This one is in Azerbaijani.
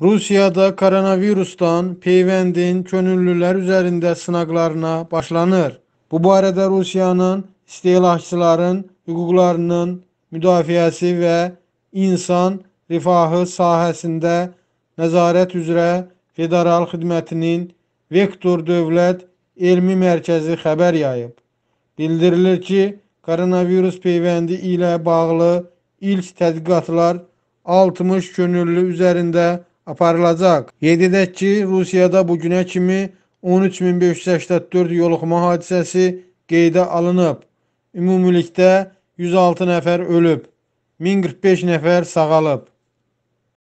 Rusiyada koronavirusdan peyvəndin könüllülər üzərində sınaqlarına başlanır. Bu barədə Rusiyanın istehlakçıların hüquqlarının müdafiəsi və insan rifahı sahəsində nəzarət üzrə Federal Xidmətinin Vektor Dövlət Elmi Mərkəzi xəbər yayıb. Bildirilir ki, koronavirus peyvəndi ilə bağlı ilk tədqiqatlar 60 könüllü üzərində aparılacaq. Qeyd edək ki, Rusiyada bu günə kimi 13584 yoluxma hadisəsi qeydə alınıb. Ümumilikdə 106 nəfər ölüb, 1045 nəfər sağalıb.